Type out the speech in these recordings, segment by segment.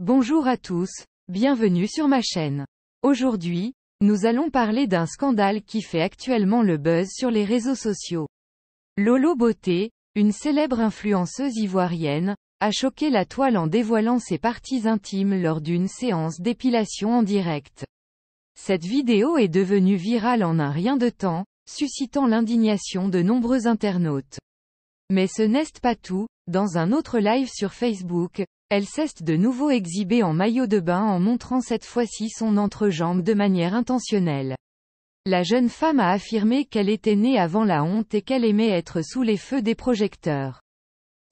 Bonjour à tous, bienvenue sur ma chaîne. Aujourd'hui, nous allons parler d'un scandale qui fait actuellement le buzz sur les réseaux sociaux. Lolo Beauté, une célèbre influenceuse ivoirienne, a choqué la toile en dévoilant ses parties intimes lors d'une séance d'épilation en direct. Cette vidéo est devenue virale en un rien de temps, suscitant l'indignation de nombreux internautes. Mais ce n'est pas tout, dans un autre live sur Facebook, elle s'est de nouveau exhibée en maillot de bain en montrant cette fois-ci son entrejambe de manière intentionnelle. La jeune femme a affirmé qu'elle était née avant la honte et qu'elle aimait être sous les feux des projecteurs.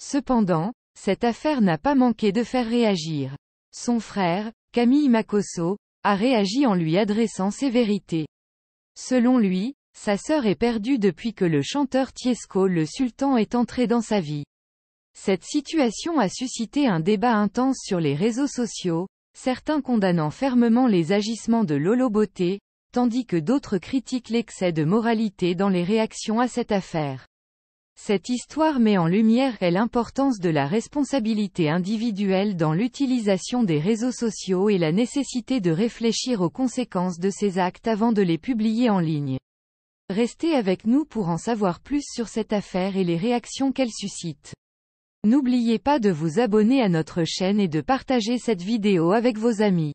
Cependant, cette affaire n'a pas manqué de faire réagir. Son frère, Camille Makosso, a réagi en lui adressant ses vérités. Selon lui, sa sœur est perdue depuis que le chanteur Tiesco le Sultan est entré dans sa vie. Cette situation a suscité un débat intense sur les réseaux sociaux, certains condamnant fermement les agissements de Lolo tandis que d'autres critiquent l'excès de moralité dans les réactions à cette affaire. Cette histoire met en lumière l'importance de la responsabilité individuelle dans l'utilisation des réseaux sociaux et la nécessité de réfléchir aux conséquences de ces actes avant de les publier en ligne. Restez avec nous pour en savoir plus sur cette affaire et les réactions qu'elle suscite. N'oubliez pas de vous abonner à notre chaîne et de partager cette vidéo avec vos amis.